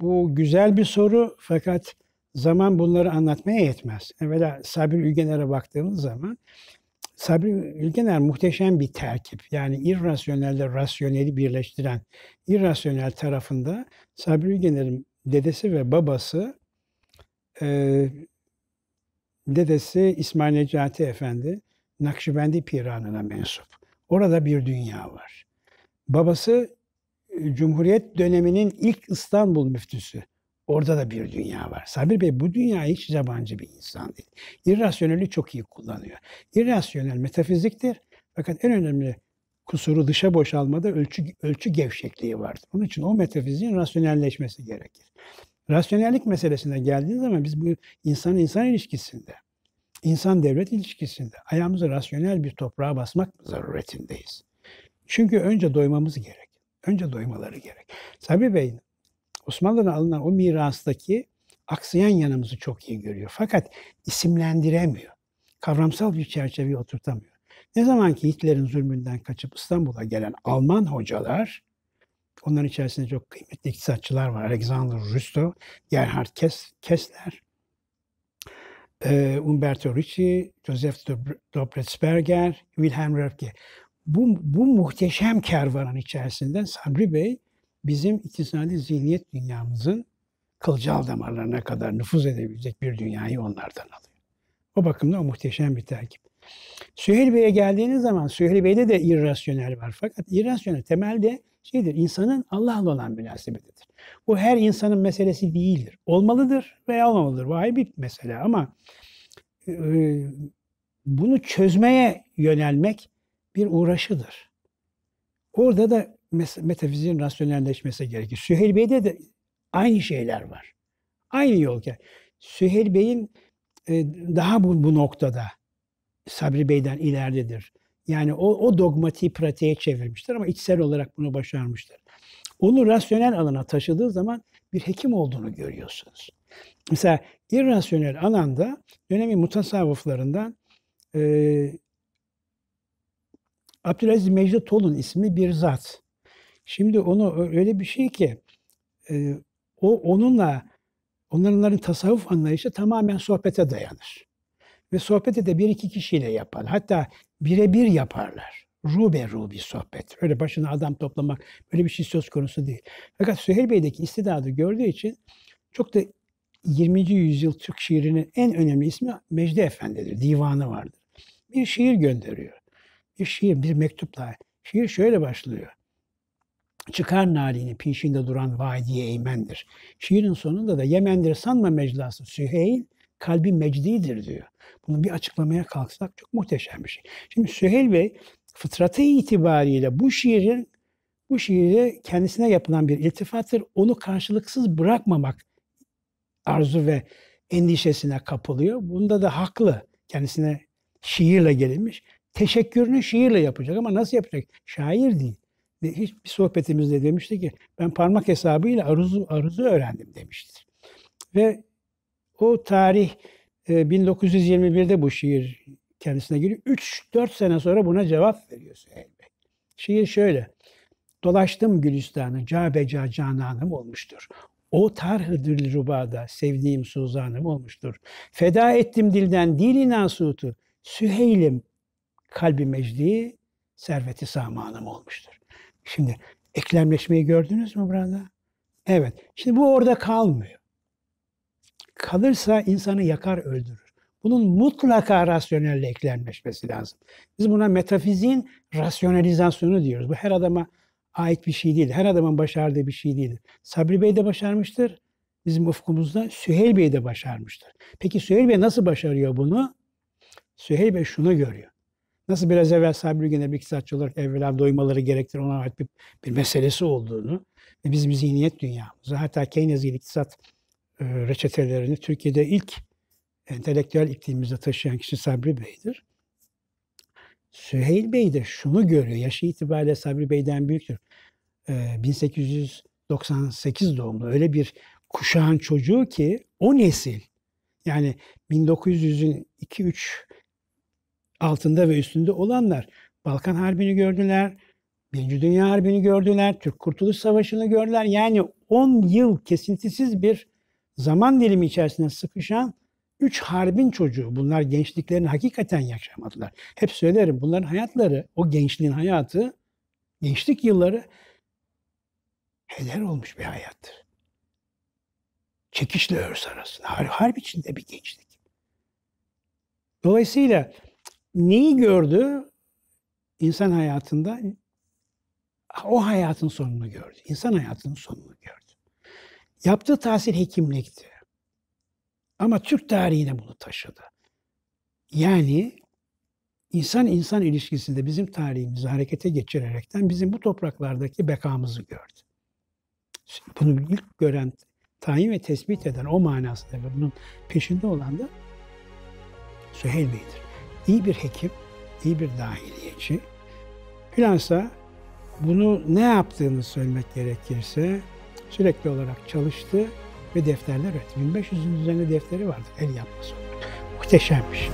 Bu güzel bir soru fakat zaman bunları anlatmaya yetmez. Evvela Sabri Ülgener'e baktığımız zaman Sabri Ülgener muhteşem bir terkip. Yani ile rasyoneli birleştiren irrasyonel tarafında Sabri Ülgener'in dedesi ve babası e, dedesi İsmail Necati Efendi Nakşibendi Piranı'na mensup. Orada bir dünya var. Babası Cumhuriyet döneminin ilk İstanbul müftüsü. Orada da bir dünya var. Sabir Bey bu dünya hiç yabancı bir insan değil. İrrasyoneli çok iyi kullanıyor. İrrasyonel metafiziktir. Fakat en önemli kusuru dışa boşalmada ölçü, ölçü gevşekliği vardır. Onun için o metafiziğin rasyonelleşmesi gerekir. Rasyonellik meselesine geldiğiniz zaman biz bu insan insan ilişkisinde, insan devlet ilişkisinde ayağımızı rasyonel bir toprağa basmak zaruretindeyiz. Çünkü önce doymamız gerek. Önce doymaları gerek. Sabri Bey, Osmanlı'dan alınan o mirastaki aksayan yanımızı çok iyi görüyor. Fakat isimlendiremiyor. Kavramsal bir çerçeveye oturtamıyor. Ne zaman ki Hitler'in zulmünden kaçıp İstanbul'a gelen Alman hocalar Onların içerisinde çok kıymetli iktisatçılar var. Alexander Rusto, Gerhard Kessler, Umberto Ricci, Joseph Dobretsberger, Wilhelm Röpke. Bu, bu muhteşem kervanın içerisinden Sabri Bey bizim iktisadi zihniyet dünyamızın kılcal damarlarına kadar nüfuz edebilecek bir dünyayı onlardan alıyor. O bakımdan o muhteşem bir terkip. Süheyl Bey'e geldiğiniz zaman Süheyl Bey'de de irrasyonel var. Fakat irrasyonel temelde şeydir, insanın Allah'la olan münasebetidir. Bu her insanın meselesi değildir. Olmalıdır veya olmamalıdır. vay bir mesele ama e, bunu çözmeye yönelmek bir uğraşıdır. Orada da metafizin rasyonelleşmesi gerekir. Süheyl Bey'de de aynı şeyler var. Aynı yol. Süheyl Bey'in e, daha bu, bu noktada Sabri Bey'den ileridedir. Yani o, o dogmatiği pratiğe çevirmiştir ama içsel olarak bunu başarmıştır. Onu rasyonel alana taşıdığı zaman bir hekim olduğunu görüyorsunuz. Mesela irrasyonel alanda dönemin mutasavvıflarından e, Abdülaziz Mecditoğlu'nun isimli bir zat. Şimdi onu öyle bir şey ki e, o onunla onların tasavvuf anlayışı tamamen sohbete dayanır ve sohbeti de bir iki kişiyle yapan, hatta birebir yaparlar. Rube ru bir sohbet. Öyle başına adam toplamak, böyle bir şey söz konusu değil. Fakat Süheyl Bey'deki istidadı gördüğü için çok da 20. yüzyıl Türk şiirinin en önemli ismi Mecdi Efendi'dir. Divanı vardır. Bir şiir gönderiyor. Bir şiir, bir mektupla. Şiir şöyle başlıyor. Çıkar narini pişinde duran vadiye eymendir. Şiirin sonunda da Yemendir sanma meclası Süheyl, kalbi mecdidir diyor. Bunu bir açıklamaya kalksak çok muhteşem bir şey. Şimdi Süheyl Bey fıtratı itibariyle bu şiirin bu şiiri kendisine yapılan bir iltifattır. Onu karşılıksız bırakmamak arzu ve endişesine kapılıyor. Bunda da haklı. Kendisine şiirle gelinmiş. Teşekkürünü şiirle yapacak ama nasıl yapacak? Şair değil. Hiçbir sohbetimizde demişti ki ben parmak hesabıyla aruzu, aruzu öğrendim demiştir. Ve o tarih 1921'de e, bu şiir kendisine giriyor. 3-4 sene sonra buna cevap veriyor Süheyl Bey. Şiir şöyle. Dolaştım Gülistan'ı, cabeca cananım olmuştur. O tarhıdır rubada, sevdiğim suzanım olmuştur. Feda ettim dilden dil inasutu, Süheyl'im kalbi mecdi, serveti samanım olmuştur. Şimdi eklemleşmeyi gördünüz mü burada? Evet. Şimdi bu orada kalmıyor kalırsa insanı yakar öldürür. Bunun mutlaka rasyonelle eklenmeşmesi lazım. Biz buna metafizin rasyonalizasyonu diyoruz. Bu her adama ait bir şey değil. Her adamın başardığı bir şey değil. Sabri Bey de başarmıştır. Bizim ufkumuzda Süheyl Bey de başarmıştır. Peki Süheyl Bey nasıl başarıyor bunu? Süheyl Bey şunu görüyor. Nasıl biraz evvel Sabri Güne bir iktisatçı olarak evvela doymaları gerektir ona ait bir, bir meselesi olduğunu ve bizim zihniyet dünyamızı hatta Keynes'in iktisat e, reçetelerini Türkiye'de ilk entelektüel iklimimize taşıyan kişi Sabri Bey'dir. Süheyl Bey de şunu görüyor. Yaşı itibariyle Sabri Bey'den büyüktür. 1898 e, doğumlu. Öyle bir kuşağın çocuğu ki o nesil yani 1900'ün 2-3 altında ve üstünde olanlar Balkan Harbi'ni gördüler, Birinci Dünya Harbi'ni gördüler, Türk Kurtuluş Savaşı'nı gördüler. Yani 10 yıl kesintisiz bir zaman dilimi içerisinde sıkışan üç harbin çocuğu. Bunlar gençliklerini hakikaten yaşamadılar. Hep söylerim bunların hayatları, o gençliğin hayatı, gençlik yılları heder olmuş bir hayattır. Çekişle örs arasında, harp içinde bir gençlik. Dolayısıyla neyi gördü insan hayatında? O hayatın sonunu gördü. İnsan hayatının sonunu gördü. Yaptığı tahsil hekimlikti. Ama Türk tarihine bunu taşıdı. Yani insan insan ilişkisinde bizim tarihimizi harekete geçirerekten bizim bu topraklardaki bekamızı gördü. Bunu ilk gören, tayin ve tespit eden o manasında ve bunun peşinde olan da Süheyl Bey'dir. İyi bir hekim, iyi bir dahiliyeci. Hülasa bunu ne yaptığını söylemek gerekirse sürekli olarak çalıştı ve defterler üretti. 1500'ün üzerinde defteri vardı el yapması. Muhteşemmiş.